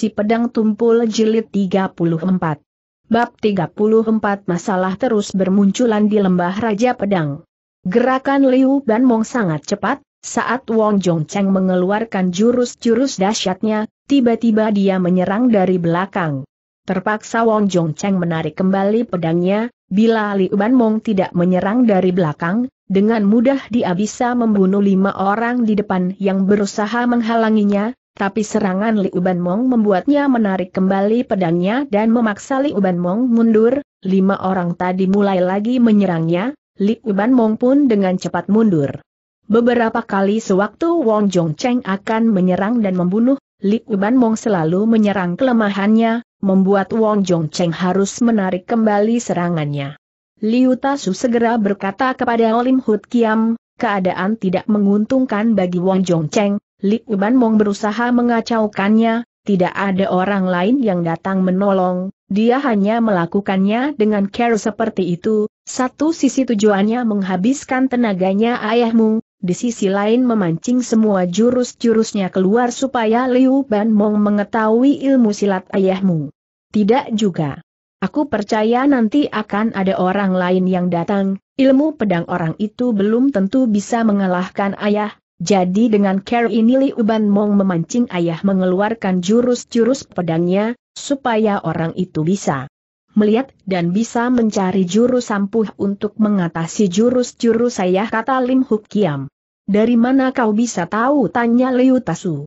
Si Pedang Tumpul Jilid 34 Bab 34 masalah terus bermunculan di lembah Raja Pedang. Gerakan Liu Ban Mong sangat cepat, saat Wong Jong Cheng mengeluarkan jurus-jurus dahsyatnya, tiba-tiba dia menyerang dari belakang. Terpaksa Wong Jong Cheng menarik kembali pedangnya, bila Liu Ban Mong tidak menyerang dari belakang, dengan mudah dia bisa membunuh lima orang di depan yang berusaha menghalanginya, tapi serangan Li Uban Mong membuatnya menarik kembali pedangnya dan memaksa Li Uban Mong mundur, lima orang tadi mulai lagi menyerangnya, Li Uban Mong pun dengan cepat mundur. Beberapa kali sewaktu Wong Jong Cheng akan menyerang dan membunuh, Li Uban Mong selalu menyerang kelemahannya, membuat Wong Jong Cheng harus menarik kembali serangannya. Liu Tasu segera berkata kepada Olim Hut Kiam, keadaan tidak menguntungkan bagi Wong Jong Cheng, Lik Mong berusaha mengacaukannya, tidak ada orang lain yang datang menolong, dia hanya melakukannya dengan care seperti itu, satu sisi tujuannya menghabiskan tenaganya ayahmu, di sisi lain memancing semua jurus-jurusnya keluar supaya Liu Mong mengetahui ilmu silat ayahmu. Tidak juga. Aku percaya nanti akan ada orang lain yang datang, ilmu pedang orang itu belum tentu bisa mengalahkan ayah, jadi dengan care ini Liu Ban Mong memancing ayah mengeluarkan jurus-jurus pedangnya, supaya orang itu bisa melihat dan bisa mencari jurus sampuh untuk mengatasi jurus-jurus ayah kata Lim Huk Kiam. Dari mana kau bisa tahu tanya Liu Tasu.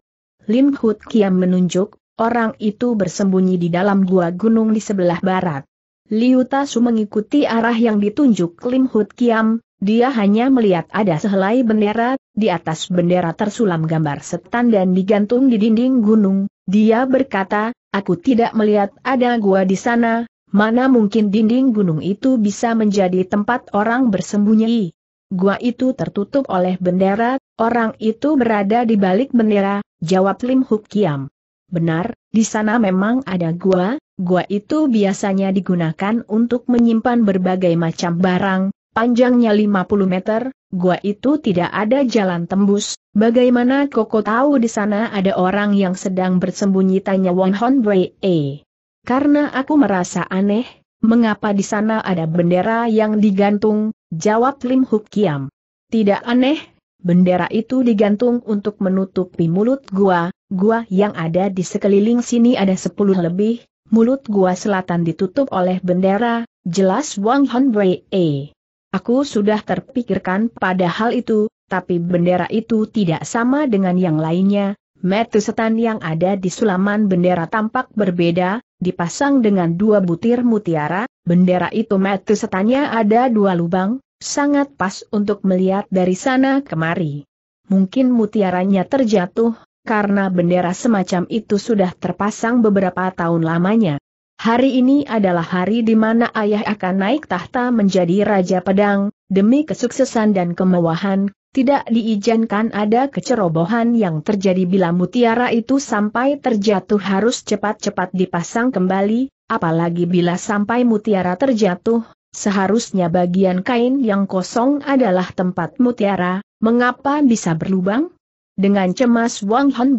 Lim Huk Kiam menunjuk, orang itu bersembunyi di dalam gua gunung di sebelah barat. Liu Tasu mengikuti arah yang ditunjuk Lim Huk Kiam, dia hanya melihat ada sehelai bendera, di atas bendera tersulam gambar setan dan digantung di dinding gunung. Dia berkata, aku tidak melihat ada gua di sana, mana mungkin dinding gunung itu bisa menjadi tempat orang bersembunyi. Gua itu tertutup oleh bendera, orang itu berada di balik bendera, jawab Lim Huk Kiam. Benar, di sana memang ada gua, gua itu biasanya digunakan untuk menyimpan berbagai macam barang, Panjangnya 50 meter, gua itu tidak ada jalan tembus, bagaimana Koko tahu di sana ada orang yang sedang bersembunyi tanya Won Hon Eh. Karena aku merasa aneh, mengapa di sana ada bendera yang digantung, jawab Lim Huk Kiam. Tidak aneh, bendera itu digantung untuk menutupi mulut gua, gua yang ada di sekeliling sini ada 10 lebih, mulut gua selatan ditutup oleh bendera, jelas Wang Hon E. Aku sudah terpikirkan pada hal itu, tapi bendera itu tidak sama dengan yang lainnya. Metusetan yang ada di sulaman bendera tampak berbeda, dipasang dengan dua butir mutiara, bendera itu metusetannya ada dua lubang, sangat pas untuk melihat dari sana kemari. Mungkin mutiaranya terjatuh, karena bendera semacam itu sudah terpasang beberapa tahun lamanya. Hari ini adalah hari di mana ayah akan naik tahta menjadi Raja Pedang, demi kesuksesan dan kemewahan, tidak diizinkan ada kecerobohan yang terjadi bila mutiara itu sampai terjatuh harus cepat-cepat dipasang kembali, apalagi bila sampai mutiara terjatuh, seharusnya bagian kain yang kosong adalah tempat mutiara, mengapa bisa berlubang? Dengan cemas Wang Hon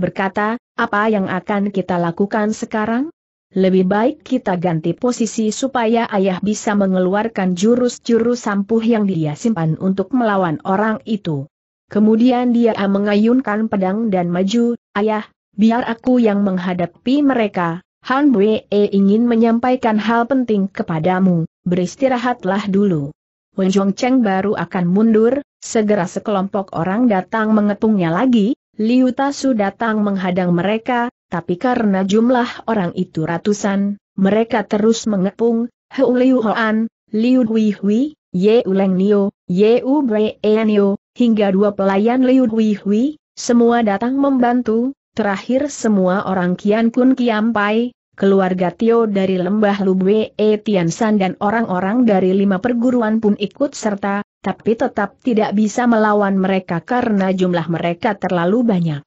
berkata, apa yang akan kita lakukan sekarang? Lebih baik kita ganti posisi supaya ayah bisa mengeluarkan jurus-jurus sampuh yang dia simpan untuk melawan orang itu. Kemudian dia mengayunkan pedang dan maju, ayah, biar aku yang menghadapi mereka. Han Wei ingin menyampaikan hal penting kepadamu, beristirahatlah dulu. Wen Cheng baru akan mundur, segera sekelompok orang datang mengepungnya lagi, Liu Tasu datang menghadang mereka, tapi karena jumlah orang itu ratusan, mereka terus mengepung, Heu Liu Hoan, Liu Hui Hui, Ye Uleng Nio, Ye U Bre Nio, hingga dua pelayan Liu Hui Hui, semua datang membantu, terakhir semua orang Kian Kun Kiampai, keluarga Tio dari lembah Lubwe E San dan orang-orang dari lima perguruan pun ikut serta, tapi tetap tidak bisa melawan mereka karena jumlah mereka terlalu banyak.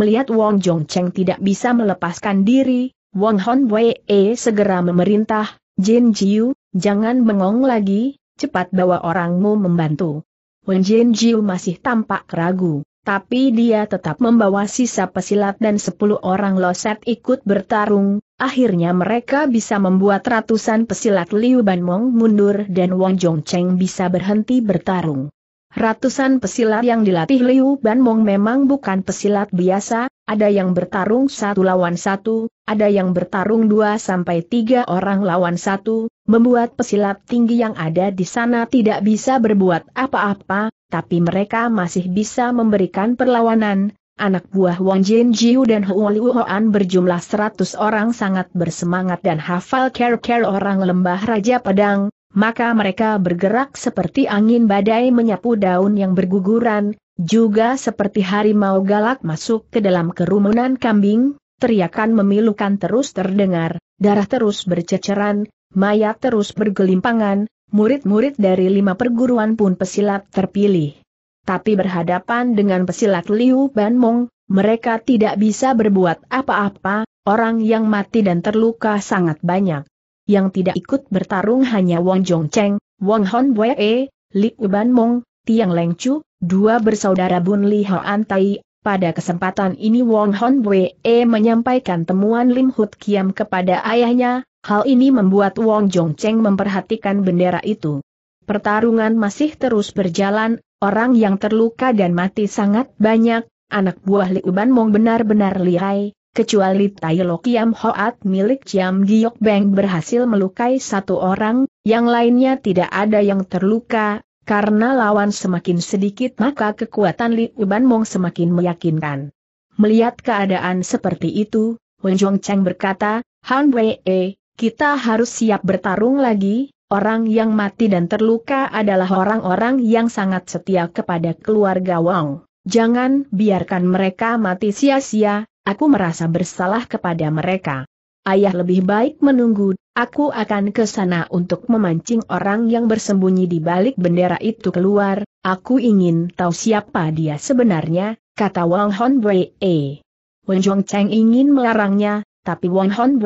Melihat Wong Jong Cheng tidak bisa melepaskan diri, Wong Hon Wei e segera memerintah, Jin Jiu, jangan bengong lagi, cepat bawa orangmu membantu. Wen Jin Jiu masih tampak ragu, tapi dia tetap membawa sisa pesilat dan sepuluh orang loset ikut bertarung, akhirnya mereka bisa membuat ratusan pesilat Liu Ban Mong mundur dan Wong Jong Cheng bisa berhenti bertarung. Ratusan pesilat yang dilatih Liu Mong memang bukan pesilat biasa, ada yang bertarung satu lawan satu, ada yang bertarung dua sampai tiga orang lawan satu, membuat pesilat tinggi yang ada di sana tidak bisa berbuat apa-apa, tapi mereka masih bisa memberikan perlawanan. Anak buah Wang Jin Jiu dan Hua Liu Hoan berjumlah seratus orang sangat bersemangat dan hafal care-care orang lembah Raja Pedang, maka mereka bergerak seperti angin badai menyapu daun yang berguguran, juga seperti harimau galak masuk ke dalam kerumunan kambing, teriakan memilukan terus terdengar, darah terus berceceran, mayat terus bergelimpangan, murid-murid dari lima perguruan pun pesilat terpilih. Tapi berhadapan dengan pesilat Liu Ban Mong, mereka tidak bisa berbuat apa-apa, orang yang mati dan terluka sangat banyak yang tidak ikut bertarung hanya Wang Zhongcheng, Wang Hon Wei, Li Uban Mong, Tiang Leng Chu, dua bersaudara Bun Li Ho Antai. Pada kesempatan ini Wang Hon Wei menyampaikan temuan Lim Hut Kiam kepada ayahnya, hal ini membuat Wang Zhongcheng memperhatikan bendera itu. Pertarungan masih terus berjalan, orang yang terluka dan mati sangat banyak, anak buah Li Uban Mong benar-benar lihai, Kecuali Tai Lo Kiam Hoat milik Chiam Giok Beng berhasil melukai satu orang, yang lainnya tidak ada yang terluka, karena lawan semakin sedikit maka kekuatan Li Uban Mong semakin meyakinkan. Melihat keadaan seperti itu, Wen Zhong Cheng berkata, Han Wei, -e, kita harus siap bertarung lagi, orang yang mati dan terluka adalah orang-orang yang sangat setia kepada keluarga Wang. Jangan biarkan mereka mati sia-sia, Aku merasa bersalah kepada mereka. Ayah lebih baik menunggu, aku akan ke sana untuk memancing orang yang bersembunyi di balik bendera itu keluar, aku ingin tahu siapa dia sebenarnya, kata Wang Hon Eh. Wen Zhong Cheng ingin melarangnya, tapi Wang Hon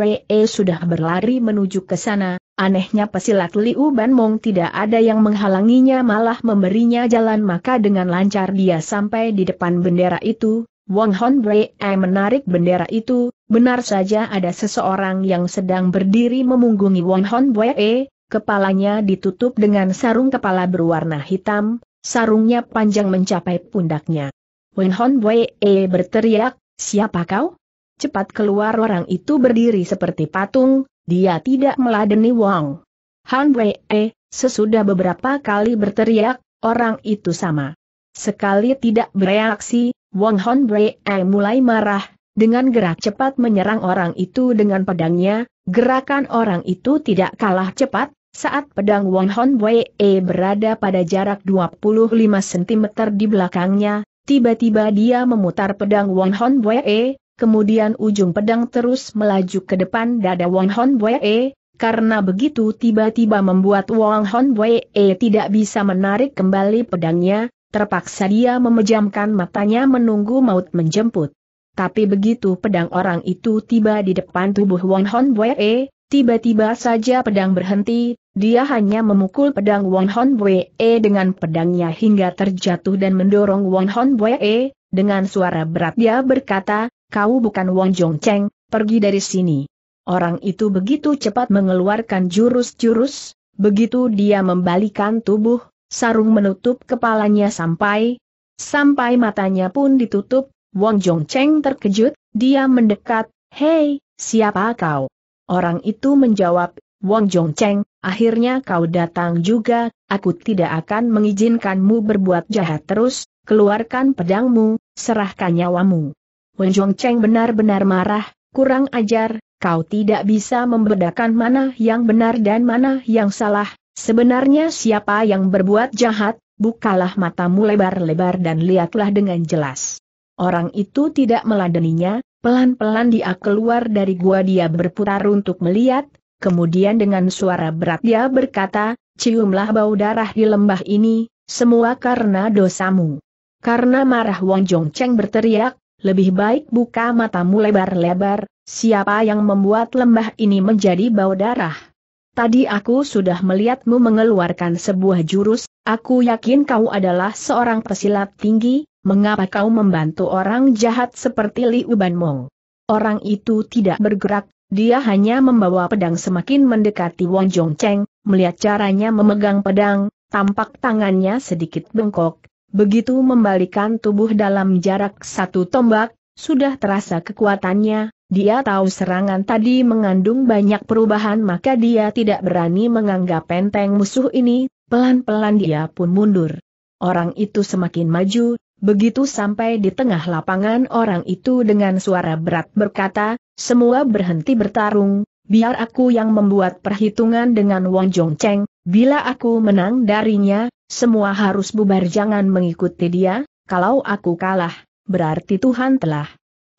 sudah berlari menuju ke sana, anehnya pesilat Liu Ban Mong tidak ada yang menghalanginya malah memberinya jalan maka dengan lancar dia sampai di depan bendera itu, Wong Hon Brei eh, menarik bendera itu, benar saja ada seseorang yang sedang berdiri memunggungi Wong Hon Brei, kepalanya ditutup dengan sarung kepala berwarna hitam, sarungnya panjang mencapai pundaknya. Wong Hon Brei eh, berteriak, siapa kau? Cepat keluar orang itu berdiri seperti patung, dia tidak meladeni Wong. Hon Han Wei, eh, sesudah beberapa kali berteriak, orang itu sama. Sekali tidak bereaksi, Wong Hon Brei eh, mulai marah, dengan gerak cepat menyerang orang itu dengan pedangnya, gerakan orang itu tidak kalah cepat, saat pedang Wong Hon Brei eh, berada pada jarak 25 cm di belakangnya, tiba-tiba dia memutar pedang Wong Hon Brei, eh. kemudian ujung pedang terus melaju ke depan dada Wong Hon Brei, karena begitu tiba-tiba membuat Wang Hon Wei tidak bisa menarik kembali pedangnya, Terpaksa dia memejamkan matanya menunggu maut menjemput. Tapi begitu pedang orang itu tiba di depan tubuh Wong Hon Wee, tiba-tiba saja pedang berhenti, dia hanya memukul pedang Wong Hon Wee dengan pedangnya hingga terjatuh dan mendorong Wong Hon Wee, dengan suara berat dia berkata, kau bukan Wong Jong Cheng, pergi dari sini. Orang itu begitu cepat mengeluarkan jurus-jurus, begitu dia membalikan tubuh, sarung menutup kepalanya sampai, sampai matanya pun ditutup, Wong Jong Cheng terkejut, dia mendekat, hei, siapa kau? Orang itu menjawab, Wong Jong Cheng, akhirnya kau datang juga, aku tidak akan mengizinkanmu berbuat jahat terus, keluarkan pedangmu, serahkan nyawamu. Wong Jong Cheng benar-benar marah, kurang ajar, kau tidak bisa membedakan mana yang benar dan mana yang salah, Sebenarnya siapa yang berbuat jahat, bukalah matamu lebar-lebar dan lihatlah dengan jelas. Orang itu tidak meladeninya, pelan-pelan dia keluar dari gua dia berputar untuk melihat, kemudian dengan suara berat dia berkata, ciumlah bau darah di lembah ini, semua karena dosamu. Karena marah Wang Cheng berteriak, lebih baik buka matamu lebar-lebar, siapa yang membuat lembah ini menjadi bau darah? Tadi aku sudah melihatmu mengeluarkan sebuah jurus, aku yakin kau adalah seorang pesilat tinggi, mengapa kau membantu orang jahat seperti Liu Banmong? Orang itu tidak bergerak, dia hanya membawa pedang semakin mendekati Wang Cheng. melihat caranya memegang pedang, tampak tangannya sedikit bengkok, begitu membalikan tubuh dalam jarak satu tombak, sudah terasa kekuatannya, dia tahu serangan tadi mengandung banyak perubahan maka dia tidak berani menganggap penteng musuh ini, pelan-pelan dia pun mundur. Orang itu semakin maju, begitu sampai di tengah lapangan orang itu dengan suara berat berkata, semua berhenti bertarung, biar aku yang membuat perhitungan dengan Wang Jong Cheng, bila aku menang darinya, semua harus bubar jangan mengikuti dia, kalau aku kalah, berarti Tuhan telah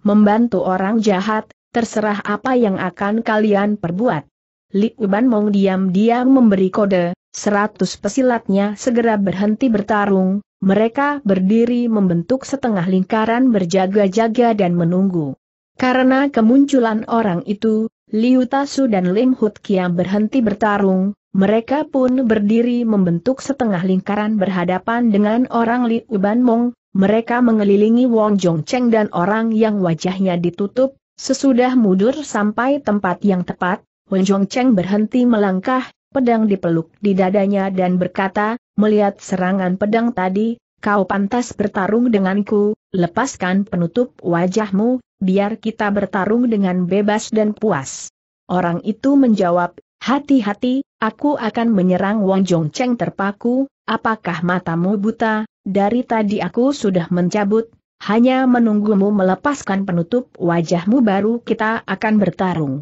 Membantu orang jahat, terserah apa yang akan kalian perbuat. Li Uban Mong diam-diam memberi kode, seratus pesilatnya segera berhenti bertarung, mereka berdiri membentuk setengah lingkaran berjaga-jaga dan menunggu. Karena kemunculan orang itu, Liu Tasu dan Lim Hut Kiam berhenti bertarung, mereka pun berdiri membentuk setengah lingkaran berhadapan dengan orang Li Uban Mong, mereka mengelilingi Wong Jong Cheng dan orang yang wajahnya ditutup, sesudah mundur sampai tempat yang tepat, Wong Jong Cheng berhenti melangkah, pedang dipeluk di dadanya dan berkata, melihat serangan pedang tadi, kau pantas bertarung denganku, lepaskan penutup wajahmu, biar kita bertarung dengan bebas dan puas. Orang itu menjawab, hati-hati, aku akan menyerang Wong Jong Cheng terpaku, apakah matamu buta, dari tadi aku sudah mencabut, hanya menunggumu melepaskan penutup wajahmu baru kita akan bertarung.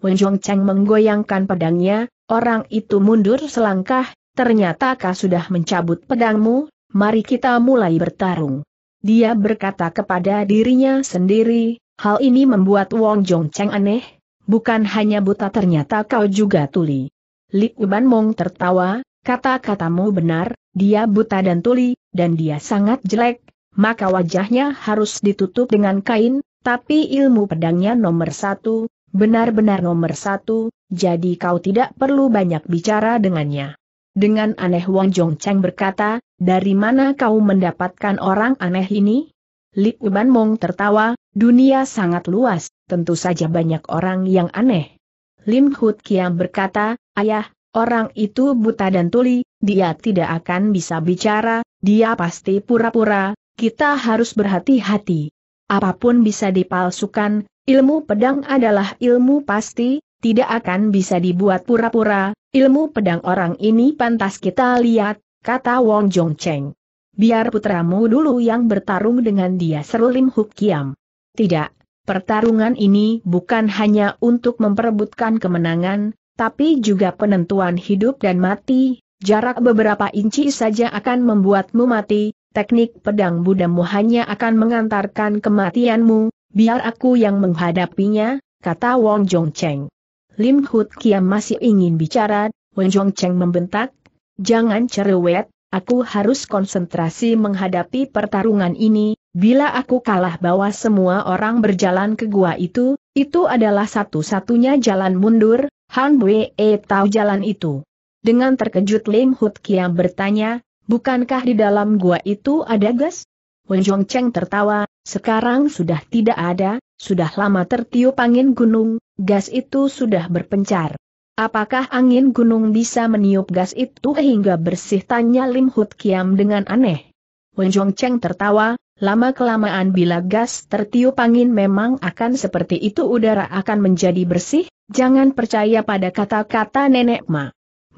Wenjong Cheng menggoyangkan pedangnya, orang itu mundur selangkah, ternyata kau sudah mencabut pedangmu, mari kita mulai bertarung. Dia berkata kepada dirinya sendiri, hal ini membuat Wong Jong Cheng aneh, bukan hanya buta ternyata kau juga tuli. Li Uban Mong tertawa, kata-katamu benar, dia buta dan tuli, dan dia sangat jelek, maka wajahnya harus ditutup dengan kain, tapi ilmu pedangnya nomor satu, benar-benar nomor satu, jadi kau tidak perlu banyak bicara dengannya. Dengan aneh Wang Cheng berkata, dari mana kau mendapatkan orang aneh ini? Li Uban Mong tertawa, dunia sangat luas, tentu saja banyak orang yang aneh. Lim Hut Kiam berkata, ayah, orang itu buta dan tuli, dia tidak akan bisa bicara, dia pasti pura-pura, kita harus berhati-hati. Apapun bisa dipalsukan, ilmu pedang adalah ilmu pasti, tidak akan bisa dibuat pura-pura, ilmu pedang orang ini pantas kita lihat, kata Wong Jong Cheng. Biar putramu dulu yang bertarung dengan dia seru Lim Huk Tidak, pertarungan ini bukan hanya untuk memperebutkan kemenangan, tapi juga penentuan hidup dan mati, Jarak beberapa inci saja akan membuatmu mati, teknik pedang budamu hanya akan mengantarkan kematianmu, biar aku yang menghadapinya, kata Wong Jong Cheng. Lim Hut Kiam masih ingin bicara, Wong Jong Cheng membentak, jangan cerewet, aku harus konsentrasi menghadapi pertarungan ini, bila aku kalah bawa semua orang berjalan ke gua itu, itu adalah satu-satunya jalan mundur, Han Wei tahu jalan itu. Dengan terkejut Lim Hut Kia bertanya, bukankah di dalam gua itu ada gas? Wen Zhong Cheng tertawa, sekarang sudah tidak ada, sudah lama tertiup angin gunung, gas itu sudah berpencar. Apakah angin gunung bisa meniup gas itu hingga bersih? Tanya Lim Hut Kiam dengan aneh. Wen Zhong Cheng tertawa, lama-kelamaan bila gas tertiup angin memang akan seperti itu udara akan menjadi bersih, jangan percaya pada kata-kata nenek Ma.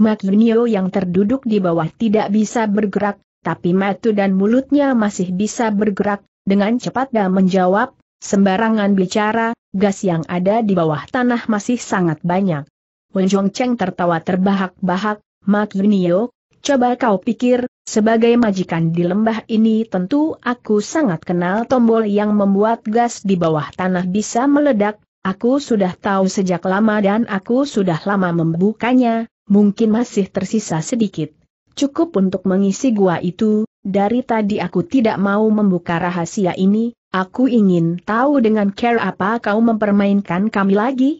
Matunio yang terduduk di bawah tidak bisa bergerak, tapi matu dan mulutnya masih bisa bergerak, dengan cepat dan menjawab, sembarangan bicara, gas yang ada di bawah tanah masih sangat banyak. Wenjong Cheng tertawa terbahak-bahak, Matunio, coba kau pikir, sebagai majikan di lembah ini tentu aku sangat kenal tombol yang membuat gas di bawah tanah bisa meledak, aku sudah tahu sejak lama dan aku sudah lama membukanya, mungkin masih tersisa sedikit. Cukup untuk mengisi gua itu, dari tadi aku tidak mau membuka rahasia ini, aku ingin tahu dengan care apa kau mempermainkan kami lagi?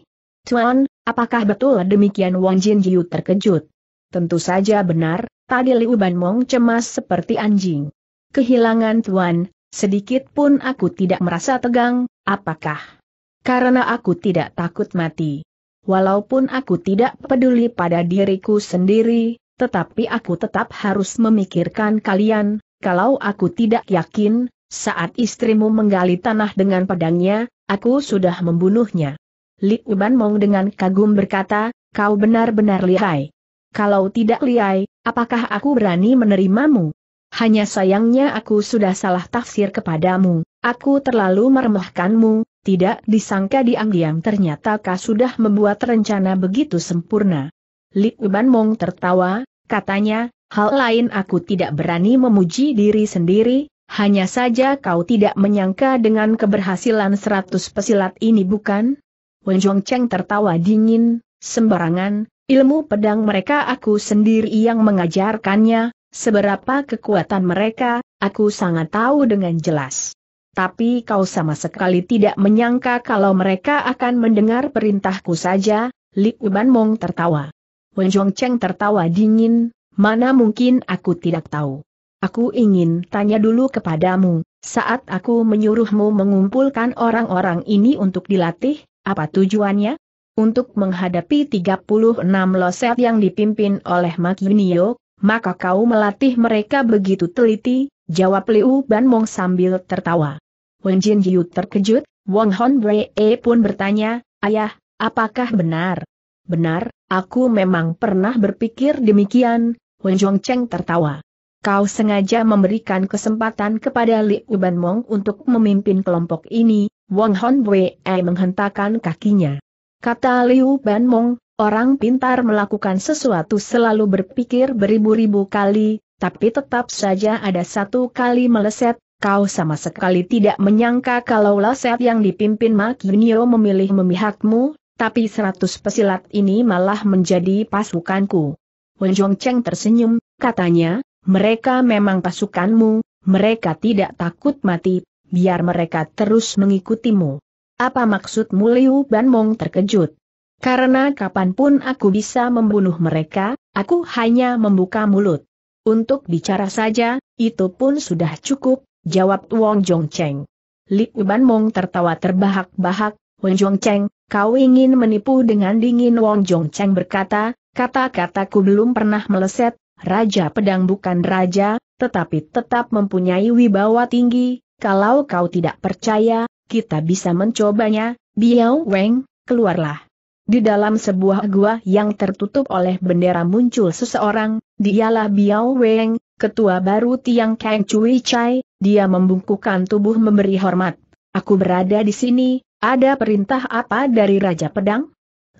Tuan, apakah betul demikian Wang Jin Jiu terkejut? Tentu saja benar, tadi Liu Ban Mong cemas seperti anjing. Kehilangan Tuan, sedikit pun aku tidak merasa tegang, apakah? Karena aku tidak takut mati. Walaupun aku tidak peduli pada diriku sendiri, tetapi aku tetap harus memikirkan kalian, kalau aku tidak yakin, saat istrimu menggali tanah dengan pedangnya, aku sudah membunuhnya. Li Uban Mong dengan kagum berkata, kau benar-benar lihai. Kalau tidak lihai, apakah aku berani menerimamu? Hanya sayangnya aku sudah salah tafsir kepadamu, aku terlalu meremehkanmu, tidak disangka diam-diam ternyata kau sudah membuat rencana begitu sempurna. Li Uban Mong tertawa, katanya, hal lain aku tidak berani memuji diri sendiri, hanya saja kau tidak menyangka dengan keberhasilan seratus pesilat ini bukan? Wen Cheng tertawa dingin, sembarangan, ilmu pedang mereka aku sendiri yang mengajarkannya, seberapa kekuatan mereka, aku sangat tahu dengan jelas tapi kau sama sekali tidak menyangka kalau mereka akan mendengar perintahku saja, Li Uban Mong tertawa. Wen Cheng tertawa dingin, mana mungkin aku tidak tahu. Aku ingin tanya dulu kepadamu, saat aku menyuruhmu mengumpulkan orang-orang ini untuk dilatih, apa tujuannya? Untuk menghadapi 36 loset yang dipimpin oleh Mak Yunio, maka kau melatih mereka begitu teliti, jawab Liu Ban Mong sambil tertawa. Wen Jin Yu terkejut, Wang Hon E pun bertanya, Ayah, apakah benar? Benar, aku memang pernah berpikir demikian, Wen Zhong Cheng tertawa. Kau sengaja memberikan kesempatan kepada Li Uban Mong untuk memimpin kelompok ini, Wang Hon E menghentakkan kakinya. Kata Liu Ban Mong, orang pintar melakukan sesuatu selalu berpikir beribu-ribu kali, tapi tetap saja ada satu kali meleset, kau sama sekali tidak menyangka kalau Laset yang dipimpin Yunio memilih memihakmu, tapi seratus pesilat ini malah menjadi pasukanku. Wenjong Cheng tersenyum, katanya, mereka memang pasukanmu, mereka tidak takut mati, biar mereka terus mengikutimu. Apa maksudmu Liu Banmong terkejut? Karena kapanpun aku bisa membunuh mereka, aku hanya membuka mulut. Untuk bicara saja, itu pun sudah cukup, Jawab Wong Jong Cheng. Li Uban Mong tertawa terbahak-bahak, Wong Jong Cheng, kau ingin menipu dengan dingin Wong Jong Cheng berkata, kata-kataku belum pernah meleset, Raja Pedang bukan Raja, tetapi tetap mempunyai wibawa tinggi, kalau kau tidak percaya, kita bisa mencobanya, Biao Weng, keluarlah. Di dalam sebuah gua yang tertutup oleh bendera muncul seseorang, dialah Biao Weng, ketua baru Tiang Kang Cui Chai, dia membungkukkan tubuh memberi hormat. Aku berada di sini, ada perintah apa dari Raja Pedang?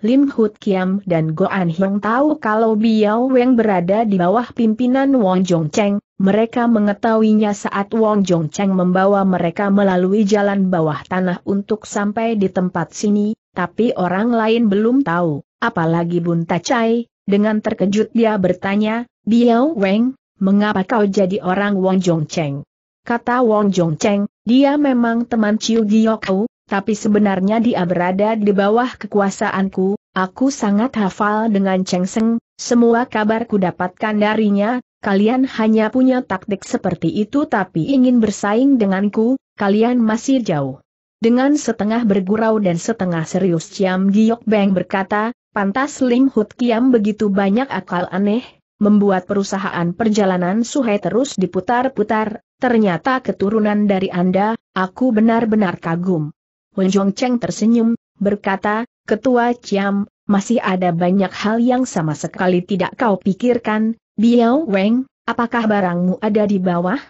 Lim Hut Kiam dan Go An Hyung tahu kalau Biao Weng berada di bawah pimpinan Wong Jong Cheng, mereka mengetahuinya saat Wong Jong Cheng membawa mereka melalui jalan bawah tanah untuk sampai di tempat sini, tapi orang lain belum tahu, apalagi Bun Tachai, dengan terkejut dia bertanya, Biao Weng, mengapa kau jadi orang Wong Jong Cheng? kata Wong Jong Cheng, dia memang teman Chiu Giyokku, tapi sebenarnya dia berada di bawah kekuasaanku, aku sangat hafal dengan Cheng Seng, semua kabar ku dapatkan darinya, kalian hanya punya taktik seperti itu tapi ingin bersaing denganku, kalian masih jauh. Dengan setengah bergurau dan setengah serius Chiam Giok Beng berkata, pantas Lim Hut Kiam begitu banyak akal aneh, membuat perusahaan perjalanan Suhai terus diputar-putar, ternyata keturunan dari Anda, aku benar-benar kagum. Wen Wenjong Cheng tersenyum, berkata, Ketua Ciam, masih ada banyak hal yang sama sekali tidak kau pikirkan, Biao Weng, apakah barangmu ada di bawah?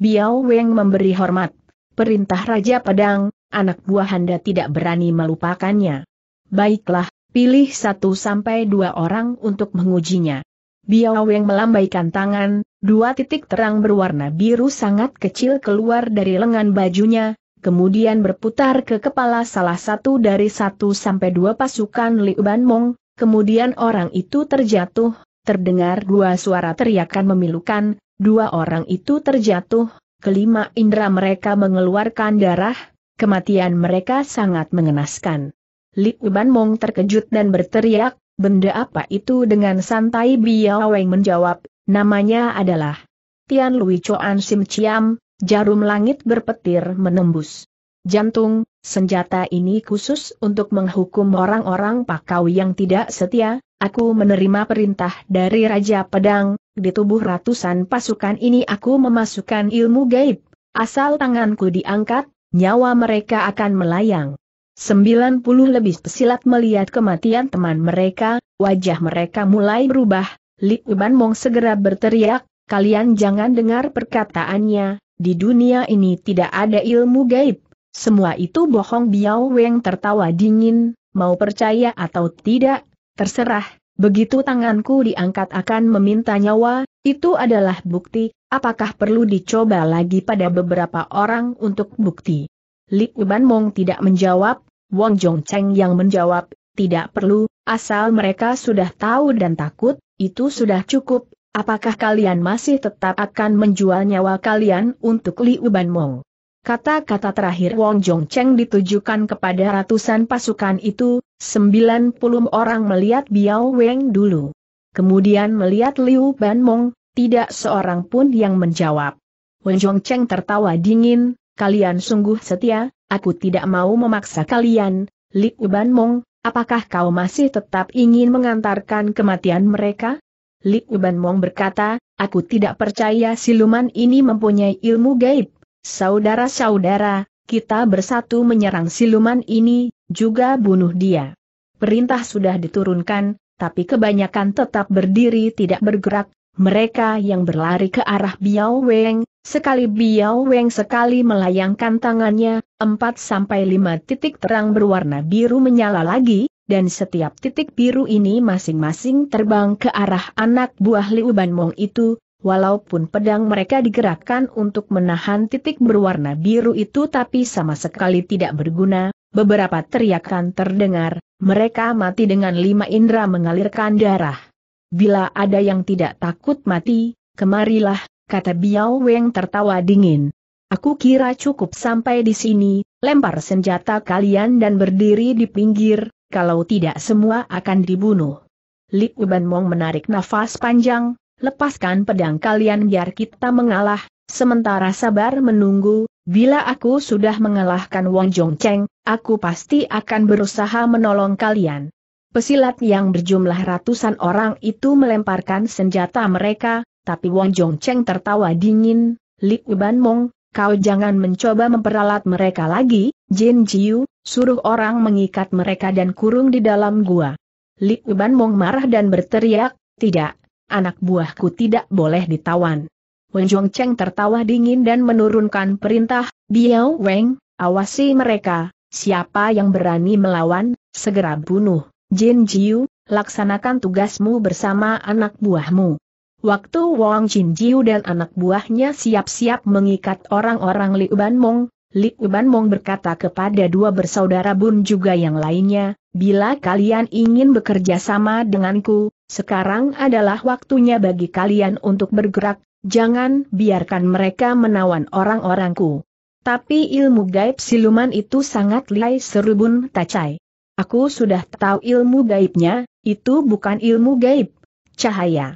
Biao Weng memberi hormat. Perintah Raja Pedang, anak buah Anda tidak berani melupakannya. Baiklah, pilih satu sampai dua orang untuk mengujinya. Biao Weng melambaikan tangan, Dua titik terang berwarna biru sangat kecil keluar dari lengan bajunya, kemudian berputar ke kepala salah satu dari satu sampai dua pasukan Liu Ban Mong, kemudian orang itu terjatuh, terdengar dua suara teriakan memilukan, dua orang itu terjatuh, kelima indera mereka mengeluarkan darah, kematian mereka sangat mengenaskan. Liu Ban Mong terkejut dan berteriak, benda apa itu dengan santai Biao Wang menjawab, Namanya adalah Tian Lui Choan Sim Chiam, jarum langit berpetir menembus. Jantung, senjata ini khusus untuk menghukum orang-orang pakau yang tidak setia, aku menerima perintah dari Raja Pedang, di tubuh ratusan pasukan ini aku memasukkan ilmu gaib, asal tanganku diangkat, nyawa mereka akan melayang. 90 lebih pesilat melihat kematian teman mereka, wajah mereka mulai berubah, Li Uban Mong segera berteriak, kalian jangan dengar perkataannya, di dunia ini tidak ada ilmu gaib. Semua itu bohong Biao Weng tertawa dingin, mau percaya atau tidak, terserah. Begitu tanganku diangkat akan meminta nyawa, itu adalah bukti, apakah perlu dicoba lagi pada beberapa orang untuk bukti? Li Uban Mong tidak menjawab, Wong Jong Cheng yang menjawab, tidak perlu, asal mereka sudah tahu dan takut, itu sudah cukup, apakah kalian masih tetap akan menjual nyawa kalian untuk Liu Ban Mong? Kata-kata terakhir Wong Jong Cheng ditujukan kepada ratusan pasukan itu, 90 orang melihat Biao Weng dulu. Kemudian melihat Liu Ban Mong, tidak seorang pun yang menjawab. Wong Jong Cheng tertawa dingin, kalian sungguh setia, aku tidak mau memaksa kalian, Liu Ban Mong, Apakah kau masih tetap ingin mengantarkan kematian mereka? Li Uban Mong berkata, aku tidak percaya siluman ini mempunyai ilmu gaib. Saudara-saudara, kita bersatu menyerang siluman ini, juga bunuh dia. Perintah sudah diturunkan, tapi kebanyakan tetap berdiri tidak bergerak, mereka yang berlari ke arah Biao Weng, sekali Biao Weng sekali melayangkan tangannya, 4 sampai lima titik terang berwarna biru menyala lagi, dan setiap titik biru ini masing-masing terbang ke arah anak buah Liu Ban itu, walaupun pedang mereka digerakkan untuk menahan titik berwarna biru itu tapi sama sekali tidak berguna, beberapa teriakan terdengar, mereka mati dengan lima indera mengalirkan darah bila ada yang tidak takut mati, kemarilah, kata Biao Weng tertawa dingin. Aku kira cukup sampai di sini, lempar senjata kalian dan berdiri di pinggir, kalau tidak semua akan dibunuh. Li Uban Mong menarik nafas panjang, lepaskan pedang kalian biar kita mengalah, sementara sabar menunggu, bila aku sudah mengalahkan Wong Jong Cheng, aku pasti akan berusaha menolong kalian. Pesilat yang berjumlah ratusan orang itu melemparkan senjata mereka, tapi Wong Jong Cheng tertawa dingin, Li Uban Mong, kau jangan mencoba memperalat mereka lagi, Jin Jiu, suruh orang mengikat mereka dan kurung di dalam gua. Li Uban Mong marah dan berteriak, tidak, anak buahku tidak boleh ditawan. Wong Jong Cheng tertawa dingin dan menurunkan perintah, Biao Weng, awasi mereka, siapa yang berani melawan, segera bunuh. Jin Jiu, laksanakan tugasmu bersama anak buahmu. Waktu Wang Jin Jiu dan anak buahnya siap-siap mengikat orang-orang Li Uban Mong, Li Uban Mong berkata kepada dua bersaudara Bun juga yang lainnya, bila kalian ingin bekerja sama denganku, sekarang adalah waktunya bagi kalian untuk bergerak, jangan biarkan mereka menawan orang-orangku. Tapi ilmu gaib siluman itu sangat lihai seru Bun Tacai. Aku sudah tahu ilmu gaibnya, itu bukan ilmu gaib. Cahaya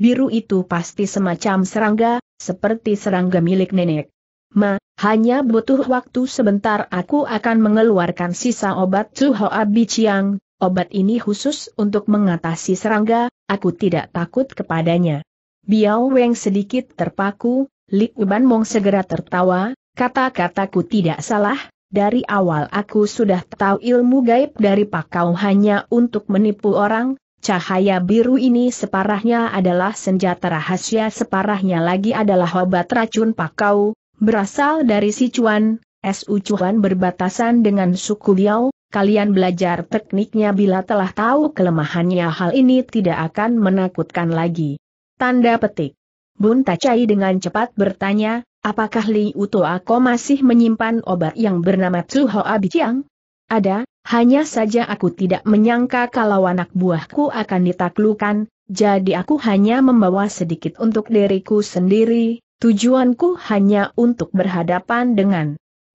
biru itu pasti semacam serangga, seperti serangga milik nenek. Ma, hanya butuh waktu sebentar aku akan mengeluarkan sisa obat Abi Chiang. obat ini khusus untuk mengatasi serangga, aku tidak takut kepadanya. Biao Weng sedikit terpaku, Li Uban Mong segera tertawa, kata-kataku tidak salah, dari awal aku sudah tahu ilmu gaib dari pakau hanya untuk menipu orang, cahaya biru ini separahnya adalah senjata rahasia separahnya lagi adalah obat racun pakau, berasal dari Sichuan, SU Chuan berbatasan dengan suku Liao, kalian belajar tekniknya bila telah tahu kelemahannya hal ini tidak akan menakutkan lagi. Tanda petik. Bun Tacai dengan cepat bertanya, Apakah Li Utoako masih menyimpan obat yang bernama Tsu Hoa Biciang? Ada, hanya saja aku tidak menyangka kalau anak buahku akan ditaklukan, jadi aku hanya membawa sedikit untuk diriku sendiri, tujuanku hanya untuk berhadapan dengan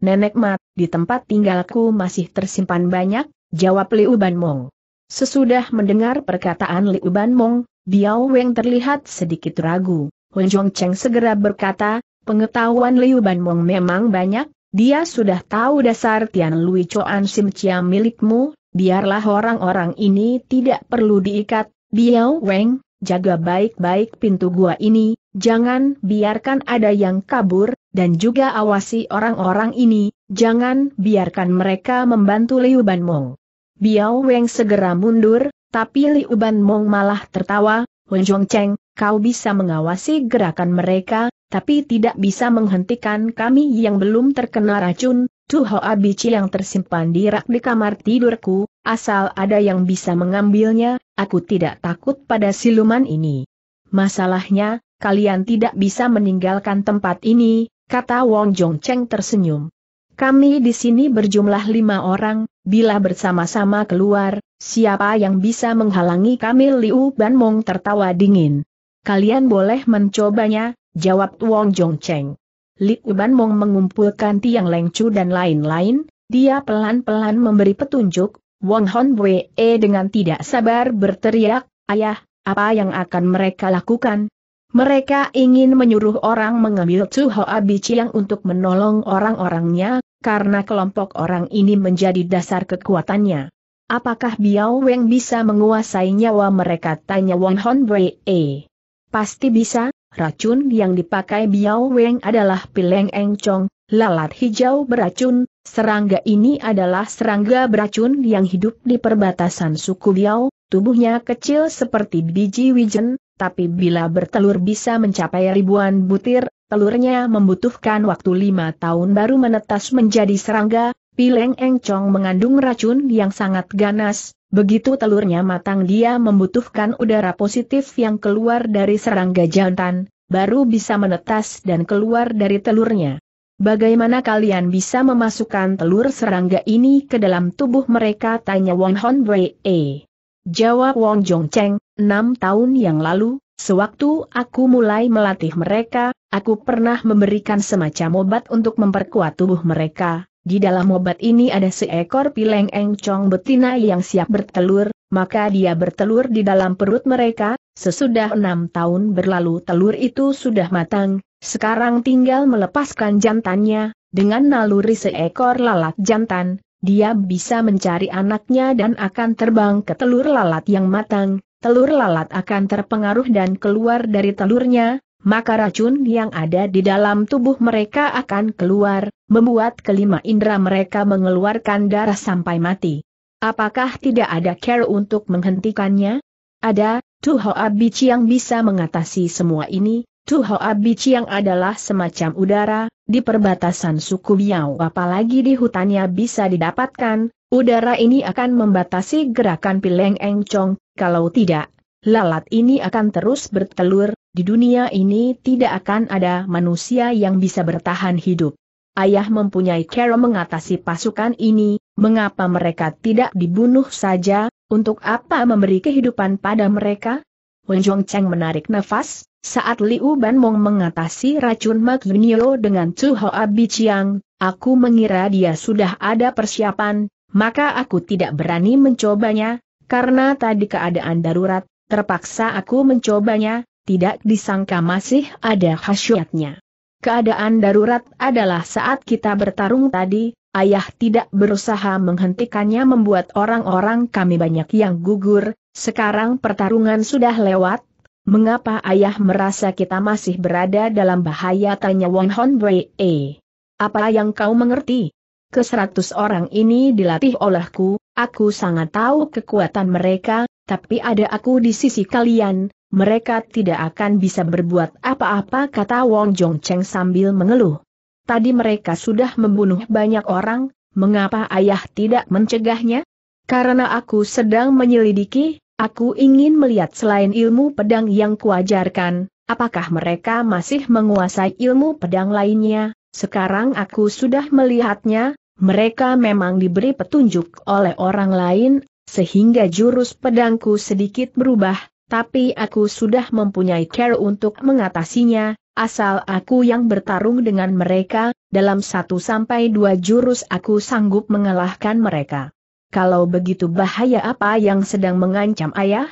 Nenek Mat, di tempat tinggalku masih tersimpan banyak, jawab Li Uban Mong. Sesudah mendengar perkataan Li Uban Mong, Biao Weng terlihat sedikit ragu. Hun Jong Cheng segera berkata, Pengetahuan Liu Banmong memang banyak, dia sudah tahu dasar Tian Lui Choan Sim Chia milikmu, biarlah orang-orang ini tidak perlu diikat, Biao Weng, jaga baik-baik pintu gua ini, jangan biarkan ada yang kabur, dan juga awasi orang-orang ini, jangan biarkan mereka membantu Liu Banmong. Biao Weng segera mundur, tapi Liu Banmong malah tertawa, Wen Cheng, kau bisa mengawasi gerakan mereka, tapi tidak bisa menghentikan kami yang belum terkena racun, Tuho Abici yang tersimpan di rak di kamar tidurku, asal ada yang bisa mengambilnya, aku tidak takut pada siluman ini. Masalahnya, kalian tidak bisa meninggalkan tempat ini, kata Wong Jong Cheng tersenyum. Kami di sini berjumlah lima orang, bila bersama-sama keluar, siapa yang bisa menghalangi kami Liu Ban Mong tertawa dingin. Kalian boleh mencobanya, jawab Wong Jong Cheng. Li Uban Mong mengumpulkan tiang lengcu dan lain-lain, dia pelan-pelan memberi petunjuk, Wong Hon Wee eh, dengan tidak sabar berteriak, Ayah, apa yang akan mereka lakukan? Mereka ingin menyuruh orang mengambil Tsu Hoa yang untuk menolong orang-orangnya, karena kelompok orang ini menjadi dasar kekuatannya. Apakah Biao Weng bisa menguasai nyawa mereka? Tanya Wong Hon Wee. Eh, pasti bisa, Racun yang dipakai Biao Weng adalah pileng engcong, lalat hijau beracun, serangga ini adalah serangga beracun yang hidup di perbatasan suku Biao, tubuhnya kecil seperti biji wijen, tapi bila bertelur bisa mencapai ribuan butir, telurnya membutuhkan waktu lima tahun baru menetas menjadi serangga, pileng engcong mengandung racun yang sangat ganas, Begitu telurnya matang dia membutuhkan udara positif yang keluar dari serangga jantan, baru bisa menetas dan keluar dari telurnya. Bagaimana kalian bisa memasukkan telur serangga ini ke dalam tubuh mereka? Tanya Wong Hon Wei. Jawab Wong Jong Cheng, enam tahun yang lalu, sewaktu aku mulai melatih mereka, aku pernah memberikan semacam obat untuk memperkuat tubuh mereka, di dalam obat ini ada seekor pileng engcong betina yang siap bertelur, maka dia bertelur di dalam perut mereka, sesudah enam tahun berlalu telur itu sudah matang, sekarang tinggal melepaskan jantannya, dengan naluri seekor lalat jantan, dia bisa mencari anaknya dan akan terbang ke telur lalat yang matang, telur lalat akan terpengaruh dan keluar dari telurnya, maka racun yang ada di dalam tubuh mereka akan keluar, membuat kelima indera mereka mengeluarkan darah sampai mati. Apakah tidak ada care untuk menghentikannya? Ada, Hoa Bici yang bisa mengatasi semua ini, Tuhoa Bici yang adalah semacam udara, di perbatasan suku Biau apalagi di hutannya bisa didapatkan, udara ini akan membatasi gerakan Pileng Eng kalau tidak, lalat ini akan terus bertelur, di dunia ini tidak akan ada manusia yang bisa bertahan hidup. Ayah mempunyai cara mengatasi pasukan ini, mengapa mereka tidak dibunuh saja, untuk apa memberi kehidupan pada mereka? Wen Cheng menarik nafas, saat Liu Ban Mong mengatasi racun Mak Yunio dengan Chu Abi Chiang, aku mengira dia sudah ada persiapan, maka aku tidak berani mencobanya, karena tadi keadaan darurat, terpaksa aku mencobanya, tidak disangka masih ada khasyatnya. Keadaan darurat adalah saat kita bertarung tadi, ayah tidak berusaha menghentikannya membuat orang-orang kami banyak yang gugur, sekarang pertarungan sudah lewat, mengapa ayah merasa kita masih berada dalam bahaya tanya Wong Hon Wei -e. Apa yang kau mengerti? Ke seratus orang ini dilatih olehku, aku sangat tahu kekuatan mereka, tapi ada aku di sisi kalian, mereka tidak akan bisa berbuat apa-apa kata Wong Jong Cheng sambil mengeluh. Tadi mereka sudah membunuh banyak orang, mengapa ayah tidak mencegahnya? Karena aku sedang menyelidiki, aku ingin melihat selain ilmu pedang yang kuajarkan, apakah mereka masih menguasai ilmu pedang lainnya, sekarang aku sudah melihatnya, mereka memang diberi petunjuk oleh orang lain, sehingga jurus pedangku sedikit berubah, tapi aku sudah mempunyai cara untuk mengatasinya, asal aku yang bertarung dengan mereka, dalam satu sampai dua jurus aku sanggup mengalahkan mereka. Kalau begitu bahaya apa yang sedang mengancam ayah?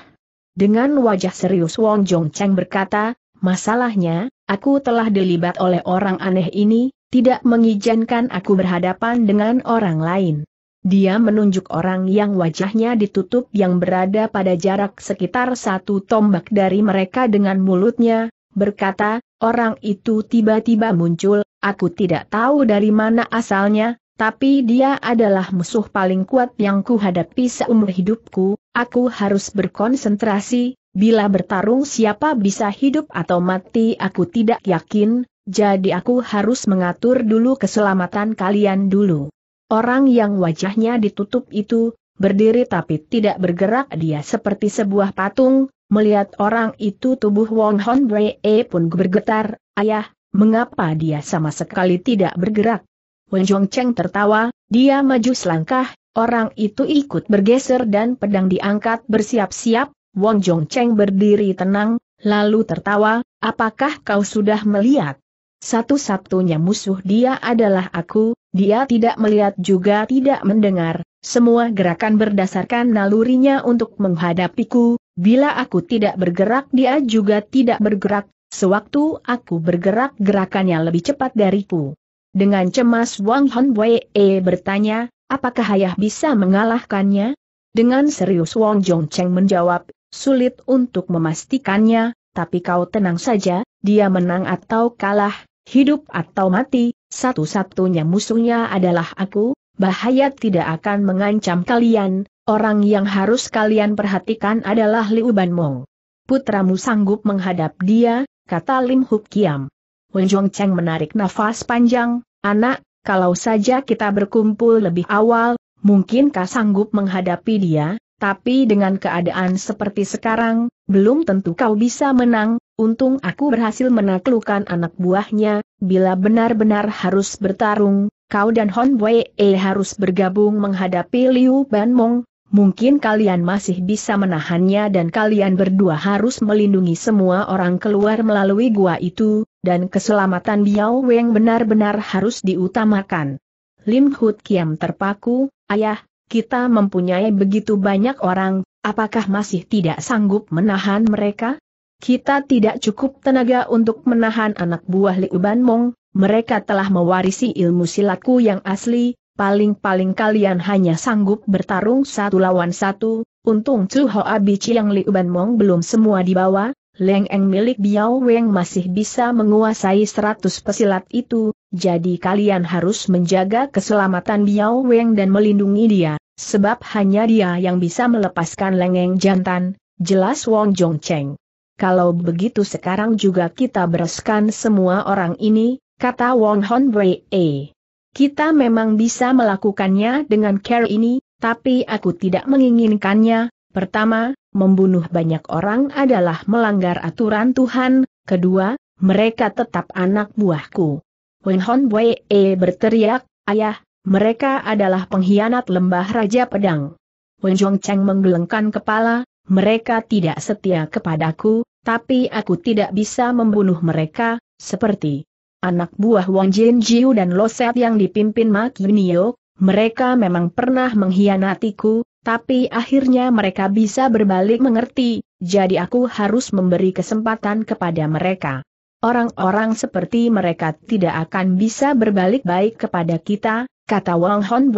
Dengan wajah serius Wong Jong Cheng berkata, masalahnya, aku telah dilibat oleh orang aneh ini, tidak mengizinkan aku berhadapan dengan orang lain. Dia menunjuk orang yang wajahnya ditutup yang berada pada jarak sekitar satu tombak dari mereka dengan mulutnya, berkata, orang itu tiba-tiba muncul, aku tidak tahu dari mana asalnya, tapi dia adalah musuh paling kuat yang kuhadapi seumur hidupku, aku harus berkonsentrasi, bila bertarung siapa bisa hidup atau mati aku tidak yakin, jadi aku harus mengatur dulu keselamatan kalian dulu. Orang yang wajahnya ditutup itu, berdiri tapi tidak bergerak dia seperti sebuah patung, melihat orang itu tubuh Wong Hon e pun bergetar, ayah, mengapa dia sama sekali tidak bergerak? Wen Jong Cheng tertawa, dia maju selangkah, orang itu ikut bergeser dan pedang diangkat bersiap-siap, Wong Jong Cheng berdiri tenang, lalu tertawa, apakah kau sudah melihat? Satu-satunya musuh dia adalah aku, dia tidak melihat juga tidak mendengar, semua gerakan berdasarkan nalurinya untuk menghadapiku, bila aku tidak bergerak dia juga tidak bergerak, sewaktu aku bergerak gerakannya lebih cepat dariku. Dengan cemas Wang Hon Wei bertanya, apakah ayah bisa mengalahkannya? Dengan serius Wang Jong Cheng menjawab, sulit untuk memastikannya, tapi kau tenang saja, dia menang atau kalah, hidup atau mati, satu-satunya musuhnya adalah aku, bahaya tidak akan mengancam kalian, orang yang harus kalian perhatikan adalah Liu Banmong. Putramu sanggup menghadap dia, kata Lim Huk Kiam. Wen Cheng menarik nafas panjang, anak, kalau saja kita berkumpul lebih awal, mungkinkah sanggup menghadapi dia, tapi dengan keadaan seperti sekarang, belum tentu kau bisa menang, Untung aku berhasil menaklukkan anak buahnya, bila benar-benar harus bertarung, kau dan Hon Wei e harus bergabung menghadapi Liu Ban Mong, mungkin kalian masih bisa menahannya dan kalian berdua harus melindungi semua orang keluar melalui gua itu, dan keselamatan Biao Weng benar-benar harus diutamakan. Lim Hut Kiam terpaku, ayah, kita mempunyai begitu banyak orang, apakah masih tidak sanggup menahan mereka? Kita tidak cukup tenaga untuk menahan anak buah Liu Banmong, mereka telah mewarisi ilmu silatku yang asli, paling-paling kalian hanya sanggup bertarung satu lawan satu, untung Chu Hoa Bici yang Liu Banmong belum semua dibawa, Leng Eng milik Biao Weng masih bisa menguasai seratus pesilat itu, jadi kalian harus menjaga keselamatan Biao Weng dan melindungi dia, sebab hanya dia yang bisa melepaskan Leng Eng jantan, jelas Wong Jong Cheng kalau begitu sekarang juga kita bereskan semua orang ini, kata Wong Hon Wei. Eh, kita memang bisa melakukannya dengan care ini, tapi aku tidak menginginkannya. Pertama, membunuh banyak orang adalah melanggar aturan Tuhan, kedua, mereka tetap anak buahku. Wen Hon Wei eh, berteriak, ayah, mereka adalah pengkhianat lembah Raja Pedang. Wen Cheng menggelengkan kepala, mereka tidak setia kepadaku, tapi aku tidak bisa membunuh mereka, seperti anak buah Wang Jiu dan Loset yang dipimpin Ma Yunio. mereka memang pernah mengkhianatiku, tapi akhirnya mereka bisa berbalik mengerti, jadi aku harus memberi kesempatan kepada mereka. Orang-orang seperti mereka tidak akan bisa berbalik baik kepada kita, kata Wang Hon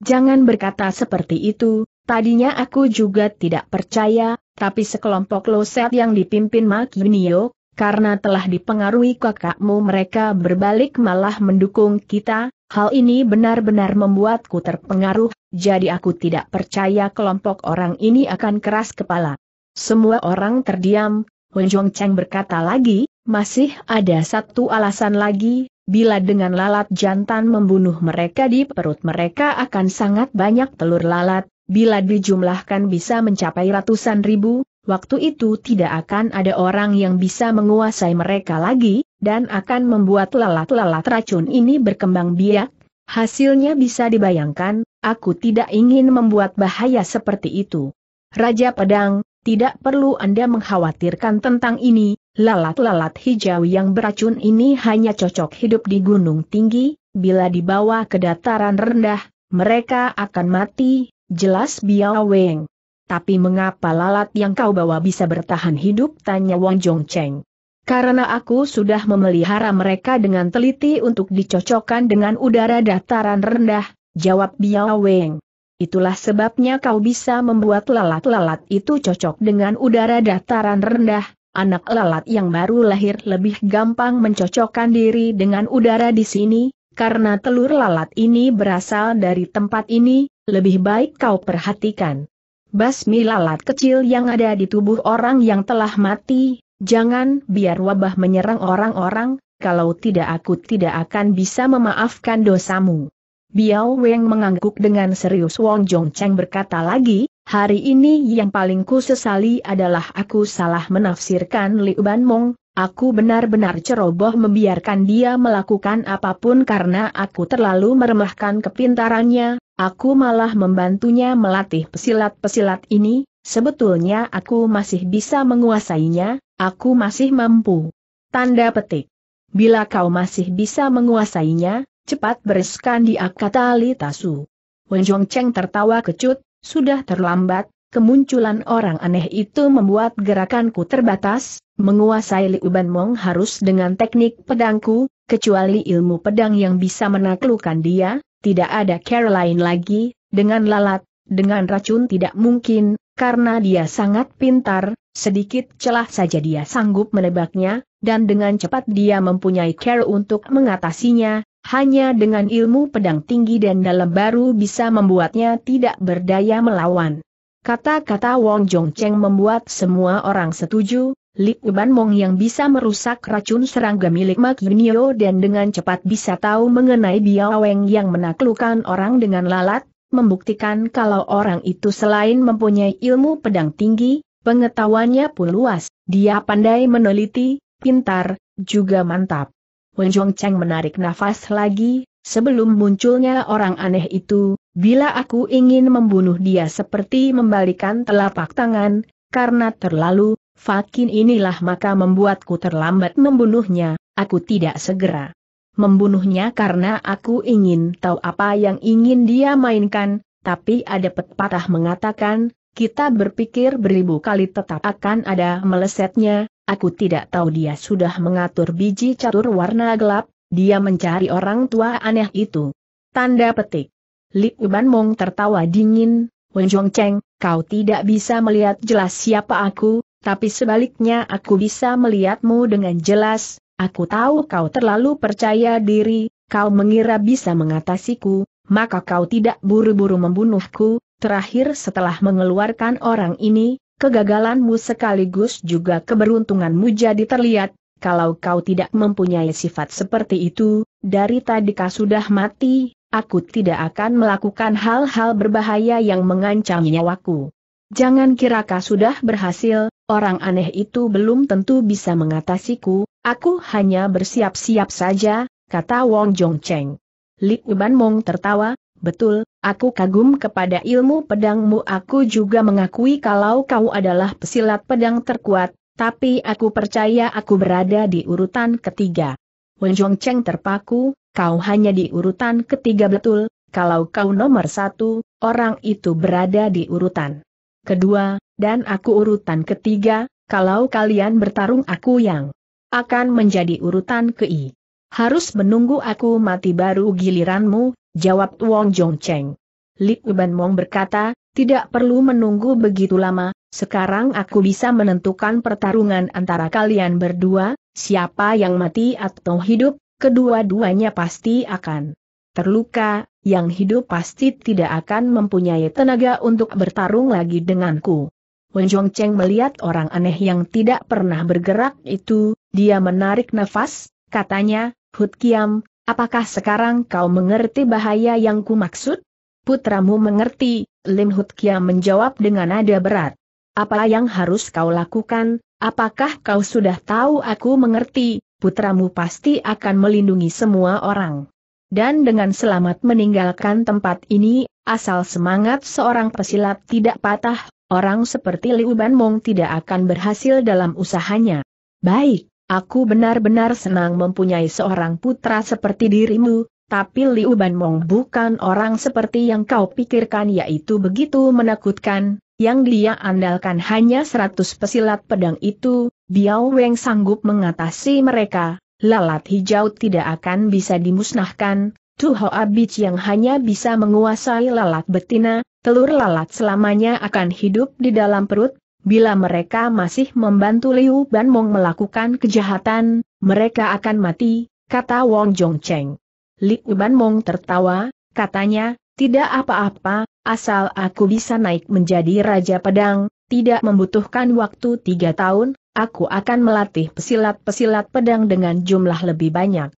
Jangan berkata seperti itu, tadinya aku juga tidak percaya, tapi sekelompok loset yang dipimpin Yunio, karena telah dipengaruhi kakakmu mereka berbalik malah mendukung kita, hal ini benar-benar membuatku terpengaruh, jadi aku tidak percaya kelompok orang ini akan keras kepala. Semua orang terdiam, Wen Cheng berkata lagi, masih ada satu alasan lagi, bila dengan lalat jantan membunuh mereka di perut mereka akan sangat banyak telur lalat, bila dijumlahkan bisa mencapai ratusan ribu, waktu itu tidak akan ada orang yang bisa menguasai mereka lagi, dan akan membuat lalat-lalat racun ini berkembang biak. Hasilnya bisa dibayangkan, aku tidak ingin membuat bahaya seperti itu. Raja Pedang, tidak perlu Anda mengkhawatirkan tentang ini, lalat-lalat hijau yang beracun ini hanya cocok hidup di gunung tinggi, bila dibawa ke dataran rendah, mereka akan mati, Jelas Biao Weng. Tapi mengapa lalat yang kau bawa bisa bertahan hidup? Tanya Wang Zhongcheng. Karena aku sudah memelihara mereka dengan teliti untuk dicocokkan dengan udara dataran rendah, jawab Biao Weng. Itulah sebabnya kau bisa membuat lalat-lalat itu cocok dengan udara dataran rendah. Anak lalat yang baru lahir lebih gampang mencocokkan diri dengan udara di sini, karena telur lalat ini berasal dari tempat ini, lebih baik kau perhatikan. Basmi lalat kecil yang ada di tubuh orang yang telah mati, jangan biar wabah menyerang orang-orang, kalau tidak aku tidak akan bisa memaafkan dosamu. Biao Weng mengangguk dengan serius Wong Jong Cheng berkata lagi, hari ini yang paling ku sesali adalah aku salah menafsirkan Liu Ban Mong, Aku benar-benar ceroboh membiarkan dia melakukan apapun karena aku terlalu meremahkan kepintarannya, Aku malah membantunya melatih pesilat-pesilat ini, sebetulnya aku masih bisa menguasainya, aku masih mampu. Tanda petik. Bila kau masih bisa menguasainya, cepat bereskan di kata Li Tasu. Wenjong Cheng tertawa kecut, sudah terlambat, kemunculan orang aneh itu membuat gerakanku terbatas, menguasai Liu Ban Mong harus dengan teknik pedangku, kecuali ilmu pedang yang bisa menaklukkan dia, tidak ada Caroline lagi, dengan lalat, dengan racun tidak mungkin, karena dia sangat pintar, sedikit celah saja dia sanggup menebaknya, dan dengan cepat dia mempunyai care untuk mengatasinya, hanya dengan ilmu pedang tinggi dan dalam baru bisa membuatnya tidak berdaya melawan. Kata-kata Wong Jong Cheng membuat semua orang setuju, Li mong yang bisa merusak racun serangga milik Mak Yunio dan dengan cepat bisa tahu mengenai weng yang menaklukkan orang dengan lalat, membuktikan kalau orang itu selain mempunyai ilmu pedang tinggi, pengetahuannya pun luas, dia pandai meneliti, pintar, juga mantap. Wen Cheng menarik nafas lagi, sebelum munculnya orang aneh itu, bila aku ingin membunuh dia seperti membalikan telapak tangan, karena terlalu Fakin inilah maka membuatku terlambat membunuhnya, aku tidak segera membunuhnya karena aku ingin tahu apa yang ingin dia mainkan, tapi ada pepatah mengatakan, kita berpikir beribu kali tetap akan ada melesetnya, aku tidak tahu dia sudah mengatur biji catur warna gelap, dia mencari orang tua aneh itu. Tanda petik. Li Uban Mong tertawa dingin, Wen Cheng, kau tidak bisa melihat jelas siapa aku, tapi sebaliknya aku bisa melihatmu dengan jelas, aku tahu kau terlalu percaya diri, kau mengira bisa mengatasiku, maka kau tidak buru-buru membunuhku, terakhir setelah mengeluarkan orang ini, kegagalanmu sekaligus juga keberuntunganmu jadi terlihat, kalau kau tidak mempunyai sifat seperti itu, dari tadi kau sudah mati, aku tidak akan melakukan hal-hal berbahaya yang mengancam nyawaku. Jangan kira kau sudah berhasil, orang aneh itu belum tentu bisa mengatasiku, aku hanya bersiap-siap saja, kata Wong Jong Cheng. Li Uban Mong tertawa, betul, aku kagum kepada ilmu pedangmu aku juga mengakui kalau kau adalah pesilat pedang terkuat, tapi aku percaya aku berada di urutan ketiga. Wong Jong Cheng terpaku, kau hanya di urutan ketiga betul, kalau kau nomor satu, orang itu berada di urutan kedua, dan aku urutan ketiga, kalau kalian bertarung aku yang akan menjadi urutan ke-i. Harus menunggu aku mati baru giliranmu, jawab Wong Jong Cheng. Li Uban Mong berkata, tidak perlu menunggu begitu lama, sekarang aku bisa menentukan pertarungan antara kalian berdua, siapa yang mati atau hidup, kedua-duanya pasti akan terluka, yang hidup pasti tidak akan mempunyai tenaga untuk bertarung lagi denganku. Wen Cheng melihat orang aneh yang tidak pernah bergerak itu, dia menarik nafas, katanya, Hut Kiam, apakah sekarang kau mengerti bahaya yang ku maksud? Putramu mengerti, Lim Hut Kiam menjawab dengan nada berat. Apa yang harus kau lakukan, apakah kau sudah tahu aku mengerti, putramu pasti akan melindungi semua orang. Dan dengan selamat meninggalkan tempat ini, asal semangat seorang pesilat tidak patah, Orang seperti Liu Ban Mong tidak akan berhasil dalam usahanya. Baik, aku benar-benar senang mempunyai seorang putra seperti dirimu, tapi Liu Ban Mong bukan orang seperti yang kau pikirkan yaitu begitu menakutkan, yang dia andalkan hanya seratus pesilat pedang itu, Biao Weng sanggup mengatasi mereka, lalat hijau tidak akan bisa dimusnahkan, Tu Hoa yang hanya bisa menguasai lalat betina, telur lalat selamanya akan hidup di dalam perut, bila mereka masih membantu Liu Ban melakukan kejahatan, mereka akan mati, kata Wong Jong Cheng. Liu Ban tertawa, katanya, tidak apa-apa, asal aku bisa naik menjadi Raja Pedang, tidak membutuhkan waktu tiga tahun, aku akan melatih pesilat-pesilat pedang dengan jumlah lebih banyak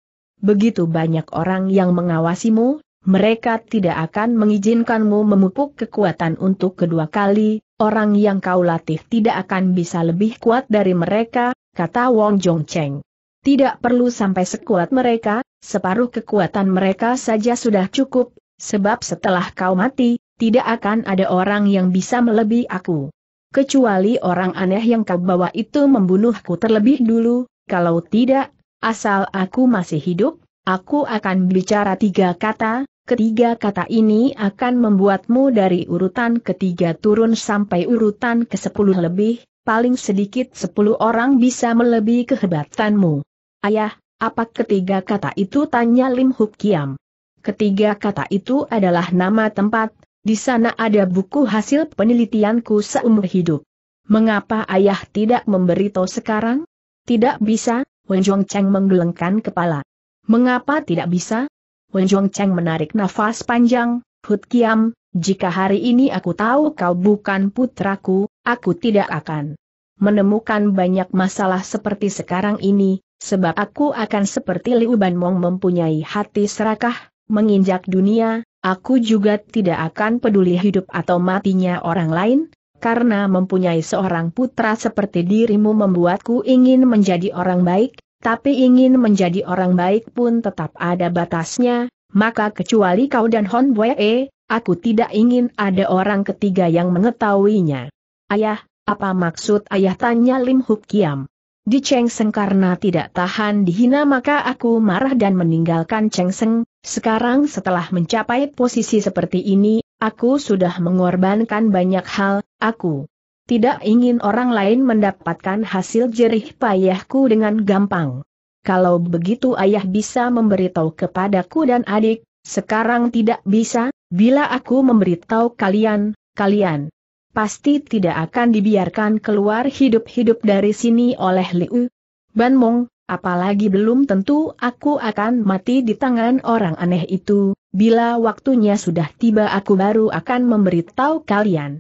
begitu banyak orang yang mengawasimu, mereka tidak akan mengizinkanmu memupuk kekuatan untuk kedua kali, orang yang kau latih tidak akan bisa lebih kuat dari mereka, kata Wong Jong Cheng. Tidak perlu sampai sekuat mereka, separuh kekuatan mereka saja sudah cukup, sebab setelah kau mati, tidak akan ada orang yang bisa melebihi aku. Kecuali orang aneh yang kau bawa itu membunuhku terlebih dulu, kalau tidak, Asal aku masih hidup, aku akan bicara tiga kata, ketiga kata ini akan membuatmu dari urutan ketiga turun sampai urutan ke sepuluh lebih, paling sedikit sepuluh orang bisa melebihi kehebatanmu. Ayah, apa ketiga kata itu tanya Lim Huk Kiam. Ketiga kata itu adalah nama tempat, di sana ada buku hasil penelitianku seumur hidup. Mengapa ayah tidak memberitahu sekarang? Tidak bisa, Wen Cheng menggelengkan kepala. Mengapa tidak bisa? Wen Cheng menarik nafas panjang, Hut Kiam, jika hari ini aku tahu kau bukan putraku, aku tidak akan menemukan banyak masalah seperti sekarang ini, sebab aku akan seperti Liu Ban Mong mempunyai hati serakah, menginjak dunia, aku juga tidak akan peduli hidup atau matinya orang lain, karena mempunyai seorang putra seperti dirimu membuatku ingin menjadi orang baik, tapi ingin menjadi orang baik pun tetap ada batasnya, maka kecuali kau dan Hon Boye, aku tidak ingin ada orang ketiga yang mengetahuinya. Ayah, apa maksud ayah tanya Lim Huk Kiam? Di Cheng Seng karena tidak tahan dihina maka aku marah dan meninggalkan Cheng Seng, sekarang setelah mencapai posisi seperti ini Aku sudah mengorbankan banyak hal, aku tidak ingin orang lain mendapatkan hasil jerih payahku dengan gampang. Kalau begitu ayah bisa memberitahu kepadaku dan adik, sekarang tidak bisa, bila aku memberitahu kalian, kalian pasti tidak akan dibiarkan keluar hidup-hidup dari sini oleh Liu. Ban Mong, apalagi belum tentu aku akan mati di tangan orang aneh itu, bila waktunya sudah tiba aku baru akan memberitahu kalian.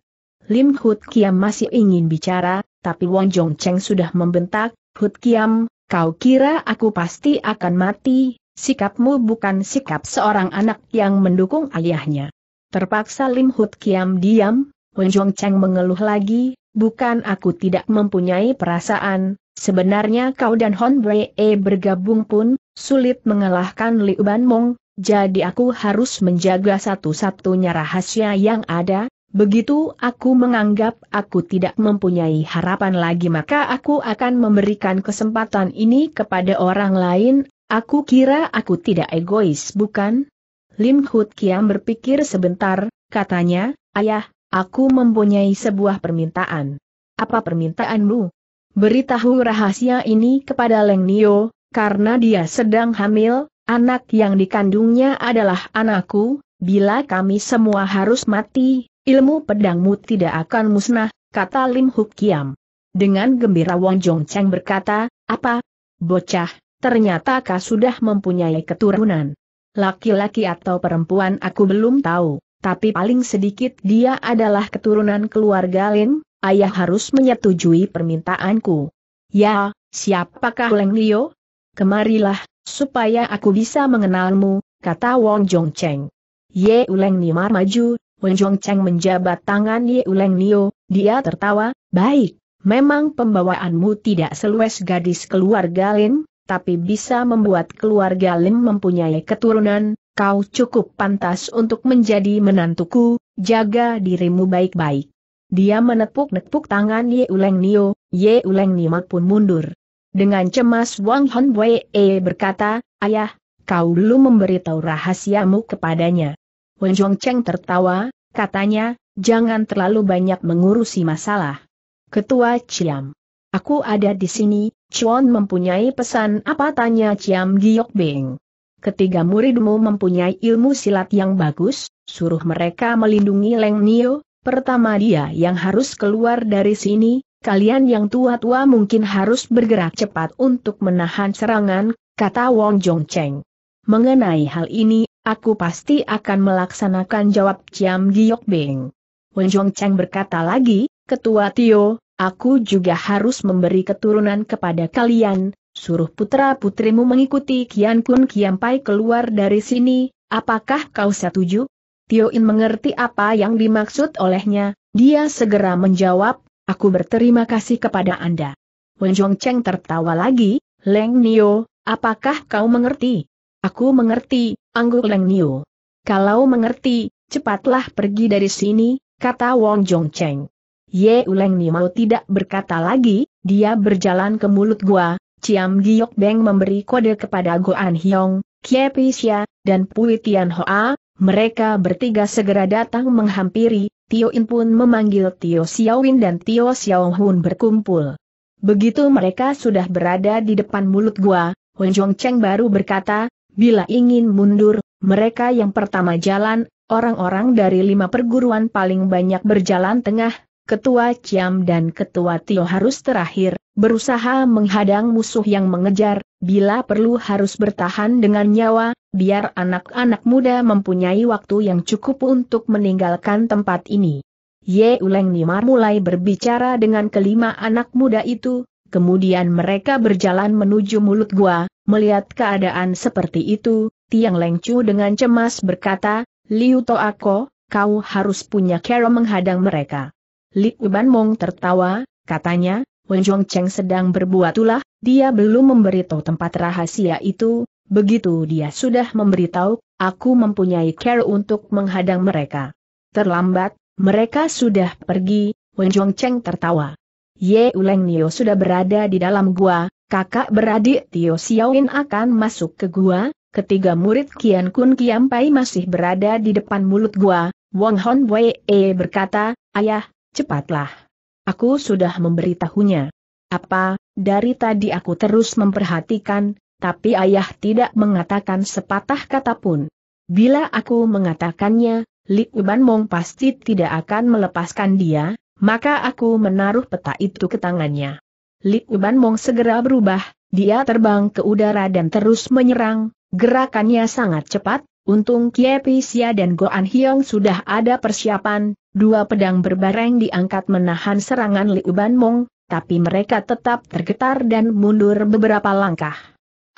Lim Hut Kiam masih ingin bicara, tapi Wong Jong Cheng sudah membentak, Hut Kiam, kau kira aku pasti akan mati, sikapmu bukan sikap seorang anak yang mendukung ayahnya. Terpaksa Lim Hut Kiam diam, Wong Jong Cheng mengeluh lagi, bukan aku tidak mempunyai perasaan, Sebenarnya kau dan Hon e bergabung pun, sulit mengalahkan Liu Ban Mong, jadi aku harus menjaga satu-satunya rahasia yang ada, begitu aku menganggap aku tidak mempunyai harapan lagi maka aku akan memberikan kesempatan ini kepada orang lain, aku kira aku tidak egois bukan? Lim Hut Kiam berpikir sebentar, katanya, ayah, aku mempunyai sebuah permintaan. Apa permintaanmu? Beritahu rahasia ini kepada Leng Nio, karena dia sedang hamil, anak yang dikandungnya adalah anakku, bila kami semua harus mati, ilmu pedangmu tidak akan musnah, kata Lim Huk Kiam. Dengan gembira Wong Jong Cheng berkata, apa? Bocah, ternyata kau sudah mempunyai keturunan. Laki-laki atau perempuan aku belum tahu, tapi paling sedikit dia adalah keturunan keluarga Lin, ayah harus menyetujui permintaanku. Ya, siapakah Leng Lio? Kemarilah, supaya aku bisa mengenalmu, kata Wong Jong Cheng. Ye Uleng Nimar maju, Wong Jong Cheng menjabat tangan Ye Uleng Nio, dia tertawa, baik, memang pembawaanmu tidak seluas gadis keluarga Lin, tapi bisa membuat keluarga Lin mempunyai keturunan, kau cukup pantas untuk menjadi menantuku, jaga dirimu baik-baik. Dia menepuk-nepuk tangan Ye Uleng Nio, Ye Uleng Nio pun mundur. Dengan cemas Wang Hon Wei berkata, Ayah, kau belum memberitahu rahasiamu kepadanya. Wen Zhong Cheng tertawa, katanya, jangan terlalu banyak mengurusi masalah. Ketua Ciam. Aku ada di sini, Chuan mempunyai pesan apa tanya Ciam Giok Beng. Ketiga muridmu mempunyai ilmu silat yang bagus, suruh mereka melindungi Leng Nio, Pertama dia yang harus keluar dari sini, kalian yang tua-tua mungkin harus bergerak cepat untuk menahan serangan, kata Wong Jong Cheng. Mengenai hal ini, aku pasti akan melaksanakan jawab Ciam Giok Beng. Wong Jong Cheng berkata lagi, Ketua Tio, aku juga harus memberi keturunan kepada kalian, suruh putra-putrimu mengikuti Kian Kun Pai keluar dari sini, apakah kau setuju? Tio In mengerti apa yang dimaksud olehnya, dia segera menjawab, aku berterima kasih kepada Anda. Wen Cheng tertawa lagi, Leng Nio, apakah kau mengerti? Aku mengerti, angguk Leng Nio. Kalau mengerti, cepatlah pergi dari sini, kata Wong Cheng. Ye Uleng Nio tidak berkata lagi, dia berjalan ke mulut gua, Ciam Giok Beng memberi kode kepada Goan Hyong, Kie Pisya, dan Pui Tian Hoa, mereka bertiga segera datang menghampiri, Tio In pun memanggil Tio Xiaowin dan Tio Xiaohun berkumpul. Begitu mereka sudah berada di depan mulut gua, Wen Cheng baru berkata, bila ingin mundur, mereka yang pertama jalan, orang-orang dari lima perguruan paling banyak berjalan tengah, ketua Ciam dan ketua Tio harus terakhir, berusaha menghadang musuh yang mengejar, bila perlu harus bertahan dengan nyawa, biar anak-anak muda mempunyai waktu yang cukup untuk meninggalkan tempat ini. Ye Uleng Nima mulai berbicara dengan kelima anak muda itu, kemudian mereka berjalan menuju mulut gua, melihat keadaan seperti itu, Tiang Lengcu dengan cemas berkata, Liu Toako, kau harus punya cara menghadang mereka. Li Uban Mong tertawa, katanya, Wen Cheng sedang berbuat ulah, dia belum memberitahu tempat rahasia itu, begitu dia sudah memberitahu, aku mempunyai care untuk menghadang mereka. Terlambat, mereka sudah pergi, Wen Cheng tertawa. Ye Uleng Nio sudah berada di dalam gua, kakak beradik Tio Xiaoin akan masuk ke gua, ketiga murid Kian Kun Pai masih berada di depan mulut gua, Wong Hon Wei e berkata, ayah, cepatlah. Aku sudah memberitahunya. Apa, dari tadi aku terus memperhatikan, tapi ayah tidak mengatakan sepatah kata pun. Bila aku mengatakannya, Li Uban Mong pasti tidak akan melepaskan dia, maka aku menaruh peta itu ke tangannya. Li Uban Mong segera berubah, dia terbang ke udara dan terus menyerang, gerakannya sangat cepat, Untung Kie Pisia dan Goan Hyong sudah ada persiapan, dua pedang berbareng diangkat menahan serangan Liu Banmong, tapi mereka tetap tergetar dan mundur beberapa langkah.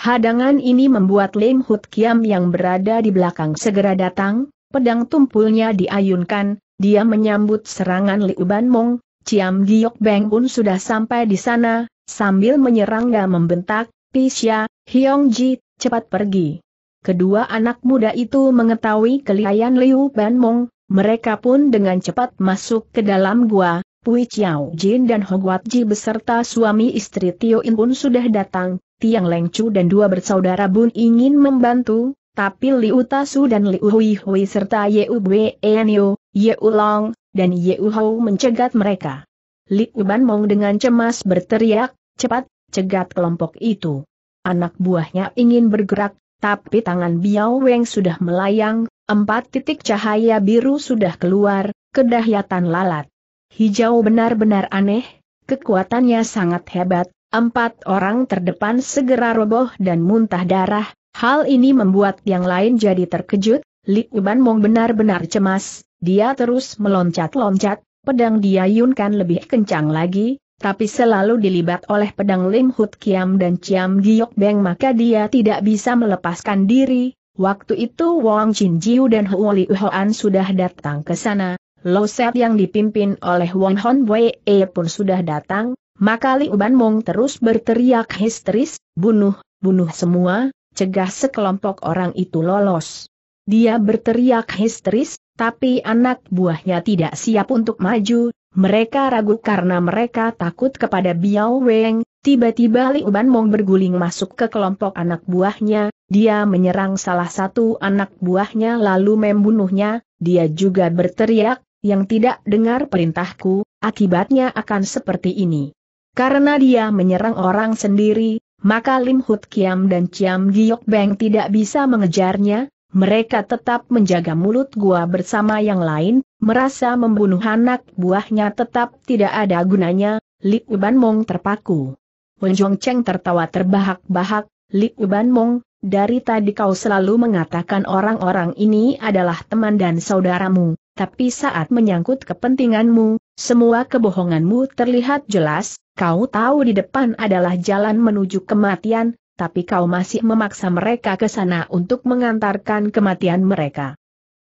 Hadangan ini membuat Lim Hut Kiam yang berada di belakang segera datang, pedang tumpulnya diayunkan, dia menyambut serangan Liu Banmong, Mong, Ciam Giok Beng pun sudah sampai di sana, sambil menyerang dan membentak, Pisia, Hyong Ji, cepat pergi. Kedua anak muda itu mengetahui kelihayan Liu Ban mereka pun dengan cepat masuk ke dalam gua, Pui Chiao Jin dan Hoguat Ji beserta suami istri Tio In pun sudah datang, Tiang Chu dan dua bersaudara Bun ingin membantu, tapi Liu Tasu dan Liu Hui Hui serta Yeu Bwe Enyo, Yeu Long, dan Yeu Hou mencegat mereka. Liu Ban dengan cemas berteriak, cepat, cegat kelompok itu. Anak buahnya ingin bergerak, tapi tangan Biao Weng sudah melayang, empat titik cahaya biru sudah keluar, kedahyatan lalat. Hijau benar-benar aneh, kekuatannya sangat hebat, empat orang terdepan segera roboh dan muntah darah, hal ini membuat yang lain jadi terkejut, Li Uban Mong benar-benar cemas, dia terus meloncat-loncat, pedang diayunkan lebih kencang lagi, tapi selalu dilibat oleh pedang Lim Hut Kiam dan Ciam Giok Beng maka dia tidak bisa melepaskan diri. Waktu itu Wang Jin Jiu dan Huo Li Hoan sudah datang ke sana, Lo Set yang dipimpin oleh Wang Hon Wei e pun sudah datang, maka Li Uban Mong terus berteriak histeris, bunuh, bunuh semua, cegah sekelompok orang itu lolos. Dia berteriak histeris, tapi anak buahnya tidak siap untuk maju, mereka ragu karena mereka takut kepada Biao Weng, tiba-tiba Liuban Uban Mong berguling masuk ke kelompok anak buahnya, dia menyerang salah satu anak buahnya lalu membunuhnya, dia juga berteriak, yang tidak dengar perintahku, akibatnya akan seperti ini. Karena dia menyerang orang sendiri, maka Lim Hut Kiam dan Ciam Giok Beng tidak bisa mengejarnya, mereka tetap menjaga mulut gua bersama yang lain, merasa membunuh anak buahnya tetap tidak ada gunanya, Li Uban Mong terpaku. Wenjong Cheng tertawa terbahak-bahak, Li Uban Mong, dari tadi kau selalu mengatakan orang-orang ini adalah teman dan saudaramu, tapi saat menyangkut kepentinganmu, semua kebohonganmu terlihat jelas, kau tahu di depan adalah jalan menuju kematian, tapi kau masih memaksa mereka ke sana untuk mengantarkan kematian mereka.